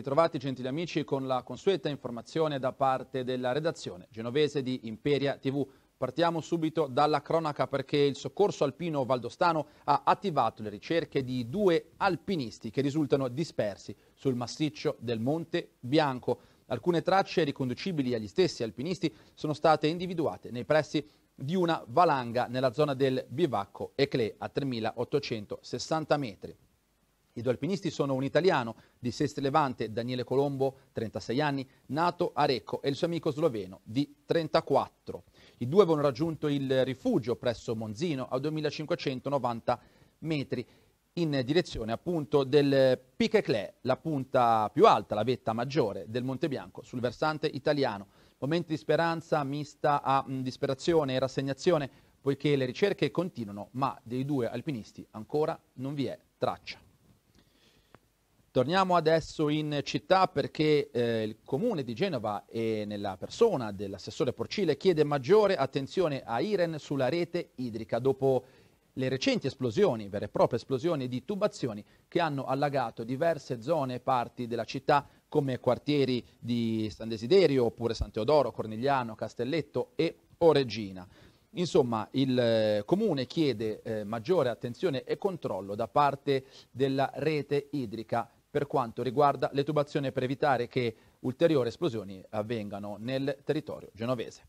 ritrovati gentili amici con la consueta informazione da parte della redazione genovese di Imperia TV. Partiamo subito dalla cronaca perché il soccorso alpino valdostano ha attivato le ricerche di due alpinisti che risultano dispersi sul massiccio del Monte Bianco. Alcune tracce riconducibili agli stessi alpinisti sono state individuate nei pressi di una valanga nella zona del bivacco Ecle a 3.860 metri. I due alpinisti sono un italiano di Sestri Levante, Daniele Colombo, 36 anni, nato a Recco, e il suo amico sloveno di 34. I due avevano raggiunto il rifugio presso Monzino a 2590 metri in direzione appunto del Piqueclè, la punta più alta, la vetta maggiore del Monte Bianco sul versante italiano. Momenti di speranza mista a mh, disperazione e rassegnazione poiché le ricerche continuano ma dei due alpinisti ancora non vi è traccia. Torniamo adesso in città perché eh, il comune di Genova e nella persona dell'assessore Porcile chiede maggiore attenzione a Iren sulla rete idrica dopo le recenti esplosioni, vere e proprie esplosioni di tubazioni che hanno allagato diverse zone e parti della città come quartieri di San Desiderio oppure San Teodoro, Cornigliano, Castelletto e Oregina. Insomma, il eh, Comune chiede eh, maggiore attenzione e controllo da parte della rete idrica per quanto riguarda le tubazioni per evitare che ulteriori esplosioni avvengano nel territorio genovese.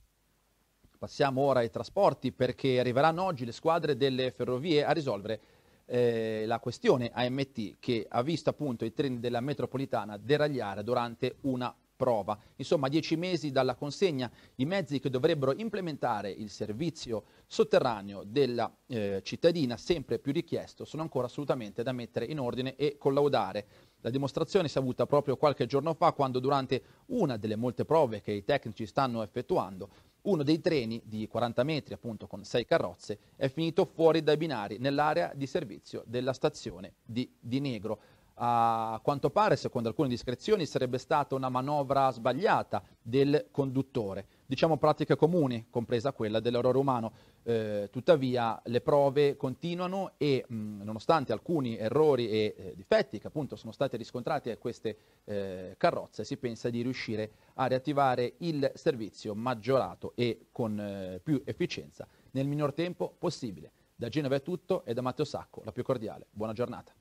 Passiamo ora ai trasporti perché arriveranno oggi le squadre delle ferrovie a risolvere eh, la questione AMT che ha visto appunto i treni della metropolitana deragliare durante una prova. Insomma, a dieci mesi dalla consegna, i mezzi che dovrebbero implementare il servizio sotterraneo della eh, cittadina, sempre più richiesto, sono ancora assolutamente da mettere in ordine e collaudare. La dimostrazione si è avuta proprio qualche giorno fa quando durante una delle molte prove che i tecnici stanno effettuando, uno dei treni di 40 metri, appunto con sei carrozze, è finito fuori dai binari nell'area di servizio della stazione di, di Negro a quanto pare, secondo alcune discrezioni, sarebbe stata una manovra sbagliata del conduttore. Diciamo pratiche comuni, compresa quella dell'errore umano. Eh, tuttavia le prove continuano e mh, mm, nonostante alcuni errori e eh, difetti che appunto sono stati riscontrati a queste eh, carrozze, si pensa di riuscire a riattivare il servizio maggiorato e con eh, più efficienza nel minor tempo possibile. Da Genova è tutto e da Matteo Sacco la più cordiale. Buona giornata.